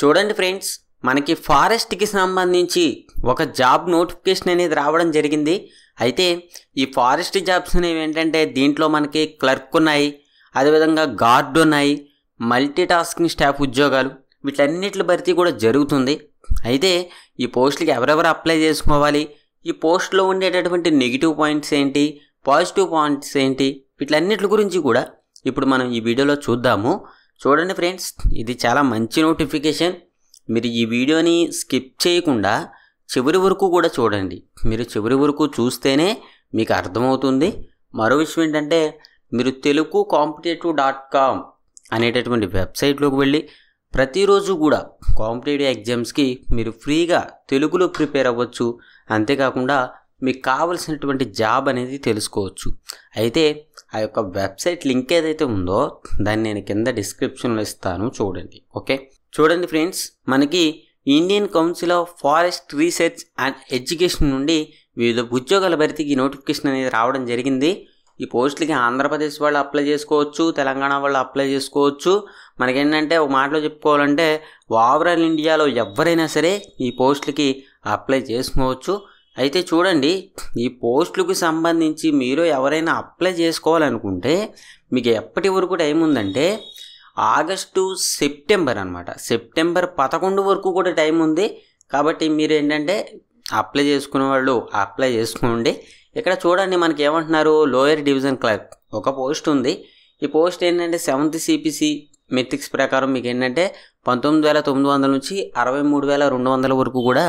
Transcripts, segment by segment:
చూడండి ఫ్రెండ్స్ మనకి ఫారెస్ట్కి సంబంధించి ఒక జాబ్ నోటిఫికేషన్ అనేది రావడం జరిగింది అయితే ఈ ఫారెస్ట్ జాబ్స్ అనేవి ఏంటంటే దీంట్లో మనకి క్లర్క్ ఉన్నాయి అదేవిధంగా గార్డ్ ఉన్నాయి మల్టీ టాస్కింగ్ స్టాఫ్ ఉద్యోగాలు వీటన్నిటి భర్తీ కూడా జరుగుతుంది అయితే ఈ పోస్టులకి ఎవరెవరు అప్లై చేసుకోవాలి ఈ పోస్ట్లో ఉండేటటువంటి నెగిటివ్ పాయింట్స్ ఏంటి పాజిటివ్ పాయింట్స్ ఏంటి వీటన్నిటి గురించి కూడా ఇప్పుడు మనం ఈ వీడియోలో చూద్దాము చూడండి ఫ్రెండ్స్ ఇది చాలా మంచి నోటిఫికేషన్ మీరు ఈ వీడియోని స్కిప్ చేయకుండా చివరి వరకు కూడా చూడండి మీరు చివరి వరకు చూస్తేనే మీకు అర్థమవుతుంది మరో విషయం ఏంటంటే మీరు తెలుగు కాంపిటేటివ్ డాట్ కామ్ అనేటటువంటి వెబ్సైట్లోకి వెళ్ళి ప్రతిరోజు కూడా కాంపిటేటివ్ ఎగ్జామ్స్కి మీరు ఫ్రీగా తెలుగులో ప్రిపేర్ అవ్వచ్చు అంతేకాకుండా మీకు కావలసినటువంటి జాబ్ అనేది తెలుసుకోవచ్చు అయితే ఆ యొక్క వెబ్సైట్ లింక్ ఏదైతే ఉందో దాన్ని నేను కింద డిస్క్రిప్షన్లో ఇస్తాను చూడండి ఓకే చూడండి ఫ్రెండ్స్ మనకి Indian council of forest research and education నుండి వివిధ ఉద్యోగాల భర్తీకి నోటిఫికేషన్ అనేది రావడం జరిగింది ఈ పోస్టులకి ఆంధ్రప్రదేశ్ వాళ్ళు అప్లై చేసుకోవచ్చు తెలంగాణ వాళ్ళు అప్లై చేసుకోవచ్చు మనకేంటంటే ఒక మాటలో చెప్పుకోవాలంటే ఓవరాల్ ఇండియాలో ఎవరైనా సరే ఈ పోస్టులకి అప్లై చేసుకోవచ్చు అయితే చూడండి ఈ పోస్టులకు సంబంధించి మీరు ఎవరైనా అప్లై చేసుకోవాలనుకుంటే మీకు ఎప్పటి వరకు టైం ఉందంటే ఆగస్టు సెప్టెంబర్ అనమాట సెప్టెంబర్ పదకొండు వరకు కూడా టైం ఉంది కాబట్టి మీరు ఏంటంటే అప్లై చేసుకునే వాళ్ళు అప్లై చేసుకోండి ఇక్కడ చూడండి మనకి ఏమంటున్నారు లోయర్ డివిజన్ క్లర్క్ ఒక పోస్ట్ ఉంది ఈ పోస్ట్ ఏంటంటే సెవెంత్ సిపిసి మెథిక్స్ ప్రకారం మీకు ఏంటంటే పంతొమ్మిది వేల తొమ్మిది వందల నుంచి అరవై మూడు వేల రెండు వందల వరకు కూడా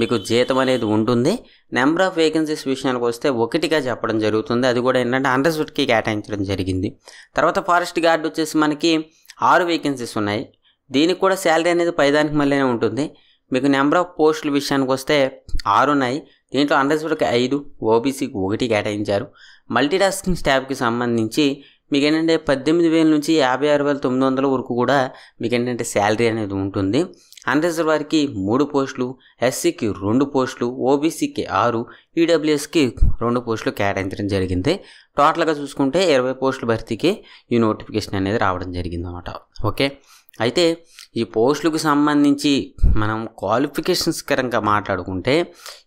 మీకు జీతం అనేది ఉంటుంది నెంబర్ ఆఫ్ వేకెన్సీస్ విషయానికి వస్తే ఒకటిగా చెప్పడం జరుగుతుంది అది కూడా ఏంటంటే అన్రిజర్వ్డ్కి కేటాయించడం జరిగింది తర్వాత ఫారెస్ట్ గార్డ్ వచ్చేసి మనకి ఆరు వేకెన్సీస్ ఉన్నాయి దీనికి కూడా శాలరీ అనేది పైదానికి మళ్ళీనే ఉంటుంది మీకు నెంబర్ ఆఫ్ పోస్టుల విషయానికి వస్తే ఆరు ఉన్నాయి దీంట్లో అండర్స్వర్కి ఐదు ఓబీసీకి ఒకటి కేటాయించారు మల్టీటాస్కింగ్ స్టాఫ్కి సంబంధించి మీకు ఏంటంటే పద్దెనిమిది వేల నుంచి యాభై ఆరు వేల తొమ్మిది వందల వరకు కూడా మీకు ఏంటంటే శాలరీ అనేది ఉంటుంది అన్రిజర్వ్ వారికి మూడు పోస్టులు ఎస్సీకి రెండు పోస్టులు ఓబీసీకి ఆరు ఈడబ్ల్యూఎస్కి రెండు పోస్టులు కేటాయించడం జరిగింది టోటల్గా చూసుకుంటే ఇరవై పోస్టుల భర్తీకి ఈ నోటిఫికేషన్ అనేది రావడం జరిగిందన్నమాట ఓకే అయితే ఈ పోస్టులకు సంబంధించి మనం క్వాలిఫికేషన్స్ కరంగా మాట్లాడుకుంటే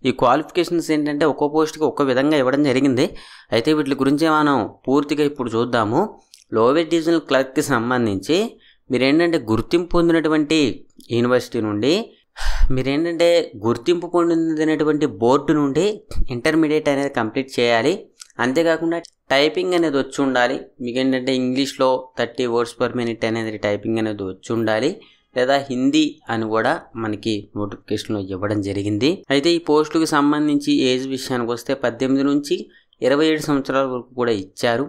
ఈ క్వాలిఫికేషన్స్ ఏంటంటే ఒక్కో పోస్ట్కి ఒక్కో విధంగా ఇవ్వడం జరిగింది అయితే వీటి గురించి మనం పూర్తిగా ఇప్పుడు చూద్దాము లోవర్ డివిజనల్ క్లర్క్కి సంబంధించి మీరేంటంటే గుర్తింపు పొందినటువంటి యూనివర్సిటీ నుండి మీరేంటంటే గుర్తింపు పొందినటువంటి బోర్డు నుండి ఇంటర్మీడియట్ అనేది కంప్లీట్ చేయాలి అంతేకాకుండా టైపింగ్ అనేది వచ్చి ఉండాలి మీకు ఏంటంటే ఇంగ్లీష్లో థర్టీ వర్డ్స్ పర్ మినిట్ అనేది టైపింగ్ అనేది వచ్చి ఉండాలి లేదా హిందీ అని కూడా మనకి నోటిఫికేషన్లో ఇవ్వడం జరిగింది అయితే ఈ పోస్టులకు సంబంధించి ఏజ్ విషయానికి వస్తే పద్దెనిమిది నుంచి ఇరవై ఏడు సంవత్సరాల వరకు కూడా ఇచ్చారు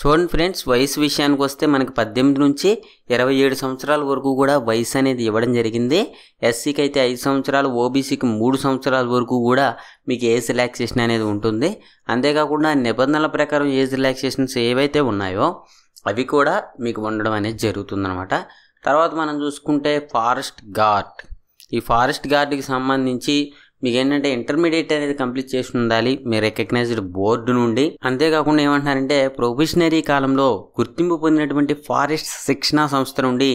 చూడండి ఫ్రెండ్స్ వయసు విషయానికి వస్తే మనకి పద్దెనిమిది నుంచి ఇరవై ఏడు సంవత్సరాల వరకు కూడా వయసు అనేది ఇవ్వడం జరిగింది ఎస్సీకి అయితే ఐదు సంవత్సరాలు ఓబీసీకి మూడు సంవత్సరాల వరకు కూడా మీకు ఏజ్ రిలాక్సేషన్ అనేది ఉంటుంది అంతేకాకుండా నిబంధనల ప్రకారం ఏజ్ రిలాక్సేషన్స్ ఏవైతే ఉన్నాయో అవి కూడా మీకు ఉండడం అనేది జరుగుతుందనమాట తర్వాత మనం చూసుకుంటే ఫారెస్ట్ గార్డ్ ఈ ఫారెస్ట్ గార్డ్కి సంబంధించి మీకు ఏంటంటే ఇంటర్మీడియట్ అనేది కంప్లీట్ చేసి ఉండాలి మీ రికగ్నైజ్డ్ బోర్డు నుండి అంతేకాకుండా ఏమంటున్నారంటే ప్రొఫెషనరీ కాలంలో గుర్తింపు పొందినటువంటి ఫారెస్ట్ శిక్షణ సంస్థ నుండి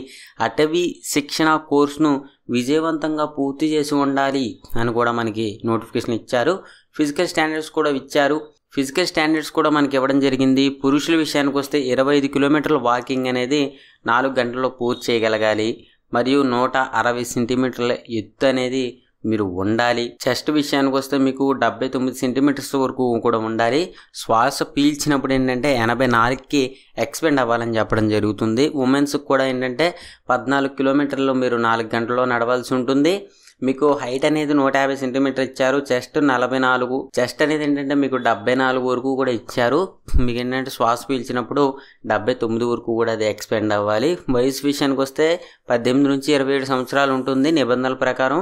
అటవీ శిక్షణ కోర్సును విజయవంతంగా పూర్తి చేసి ఉండాలి అని కూడా మనకి నోటిఫికేషన్ ఇచ్చారు ఫిజికల్ స్టాండర్డ్స్ కూడా ఇచ్చారు ఫిజికల్ స్టాండర్డ్స్ కూడా మనకి ఇవ్వడం జరిగింది పురుషుల విషయానికి వస్తే ఇరవై ఐదు కిలోమీటర్ల వాకింగ్ అనేది నాలుగు గంటల్లో పూర్తి చేయగలగాలి మరియు నూట అరవై సెంటీమీటర్ల ఎత్తు అనేది మీరు ఉండాలి చెస్ట్ విషయానికి వస్తే మీకు డెబ్బై తొమ్మిది సెంటీమీటర్స్ వరకు కూడా ఉండాలి శ్వాస పీల్చినప్పుడు ఏంటంటే ఎనభై నాలుగుకి ఎక్స్పెండ్ అవ్వాలని చెప్పడం జరుగుతుంది ఉమెన్స్కి కూడా ఏంటంటే పద్నాలుగు కిలోమీటర్లు మీరు నాలుగు గంటల్లో నడవాల్సి ఉంటుంది మీకు హైట్ అనేది నూట యాభై సెంటీమీటర్ ఇచ్చారు చెస్ట్ నలభై నాలుగు చెస్ట్ అనేది ఏంటంటే మీకు డెబ్బై నాలుగు వరకు కూడా ఇచ్చారు మీకు ఏంటంటే శ్వాస పీల్చినప్పుడు డెబ్బై తొమ్మిది వరకు కూడా అది ఎక్స్పెండ్ అవ్వాలి వయసు విషయానికి వస్తే పద్దెనిమిది నుంచి ఇరవై ఏడు సంవత్సరాలు ఉంటుంది నిబంధనల ప్రకారం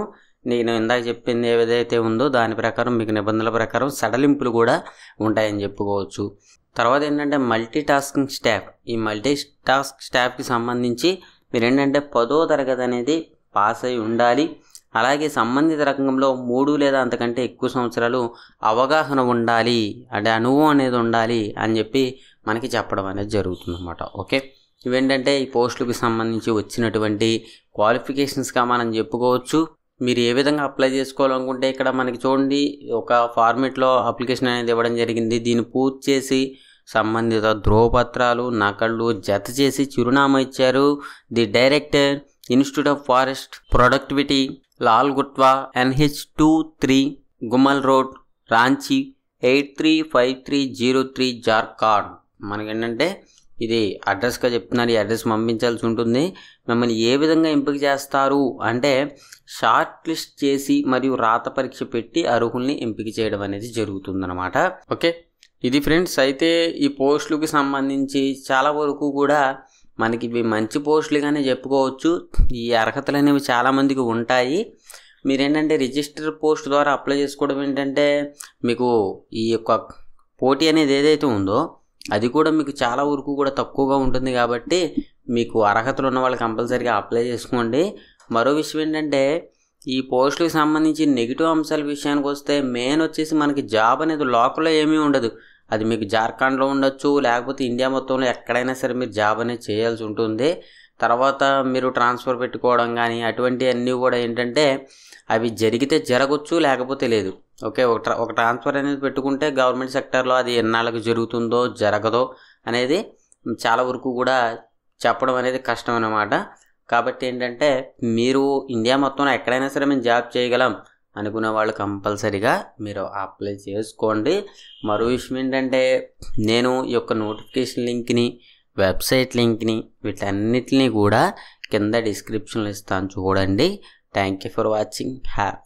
నేను ఇందాక చెప్పింది ఏదైతే ఉందో దాని ప్రకారం మీకు నిబంధనల ప్రకారం సడలింపులు కూడా ఉంటాయని చెప్పుకోవచ్చు తర్వాత ఏంటంటే మల్టీ టాస్కింగ్ స్టాఫ్ ఈ మల్టీ టాస్క్ స్టాఫ్కి సంబంధించి మీరు ఏంటంటే పదో తరగతి అనేది పాస్ అయి ఉండాలి అలాగే సంబంధిత రకంలో మూడు లేదా అంతకంటే ఎక్కువ సంవత్సరాలు అవగాహన ఉండాలి అంటే అనుభవం అనేది ఉండాలి అని చెప్పి మనకి చెప్పడం అనేది జరుగుతుందన్నమాట ఓకే ఇవేంటంటే ఈ పోస్టులకు సంబంధించి వచ్చినటువంటి క్వాలిఫికేషన్స్గా మనం చెప్పుకోవచ్చు మీరు ఏ విధంగా అప్లై చేసుకోవాలనుకుంటే ఇక్కడ మనకి చూడండి ఒక ఫార్మేట్లో అప్లికేషన్ అనేది ఇవ్వడం జరిగింది దీన్ని పూర్తి చేసి సంబంధిత ధ్రువపత్రాలు నకళ్ళు జత చేసి చిరునామా ఇచ్చారు the director institute of forest productivity Lal Gutwa NH two three Gumla road Ranchi eight three five three zero three మనకి మనకేంటంటే ఇది అడ్రస్గా చెప్తున్నారు ఈ అడ్రస్ పంపించాల్సి ఉంటుంది మిమ్మల్ని ఏ విధంగా ఎంపిక చేస్తారు అంటే షార్ట్ లిస్ట్ చేసి మరియు రాత పరీక్ష పెట్టి అర్హుల్ని ఎంపిక చేయడం అనేది జరుగుతుందన్నమాట ఓకే ఇది ఫ్రెండ్స్ అయితే ఈ పోస్టులకు సంబంధించి చాలా వరకు కూడా మనకి ఇవి మంచి పోస్టులుగానే చెప్పుకోవచ్చు ఈ అర్హతలు అనేవి చాలామందికి ఉంటాయి మీరేంటంటే రిజిస్టర్ పోస్ట్ ద్వారా అప్లై చేసుకోవడం ఏంటంటే మీకు ఈ యొక్క పోటీ అనేది ఏదైతే ఉందో అది కూడా మీకు చాలా వరకు కూడా తక్కువగా ఉంటుంది కాబట్టి మీకు అర్హతలు ఉన్న వాళ్ళు కంపల్సరీగా అప్లై చేసుకోండి మరో విషయం ఏంటంటే ఈ పోస్టులకు సంబంధించి నెగిటివ్ అంశాల విషయానికి వస్తే మెయిన్ వచ్చేసి మనకి జాబ్ అనేది లోకల్లో ఏమీ ఉండదు అది మీకు జార్ఖండ్లో ఉండొచ్చు లేకపోతే ఇండియా మొత్తంలో ఎక్కడైనా సరే మీరు జాబ్ అనేది చేయాల్సి ఉంటుంది తర్వాత మీరు ట్రాన్స్ఫర్ పెట్టుకోవడం కానీ అటువంటివన్నీ కూడా ఏంటంటే అవి జరిగితే జరగచ్చు లేకపోతే లేదు ఓకే ఒక ట్రా ఒక ట్రాన్స్ఫర్ అనేది పెట్టుకుంటే గవర్నమెంట్ సెక్టర్లో అది ఎన్నాళ్ళకి జరుగుతుందో జరగదో అనేది చాలా వరకు కూడా చెప్పడం అనేది కష్టం అన్నమాట కాబట్టి ఏంటంటే మీరు ఇండియా మొత్తంలో ఎక్కడైనా సరే మేము జాబ్ చేయగలం అనుకునే వాళ్ళు కంపల్సరీగా మీరు అప్లై చేసుకోండి మరో విషయం ఏంటంటే నేను ఈ యొక్క నోటిఫికేషన్ లింక్ని వెబ్సైట్ లింక్ని వీటన్నిటిని కూడా కింద డిస్క్రిప్షన్లో ఇస్తాను చూడండి థ్యాంక్ యూ ఫర్ వాచింగ్ హ్యాప్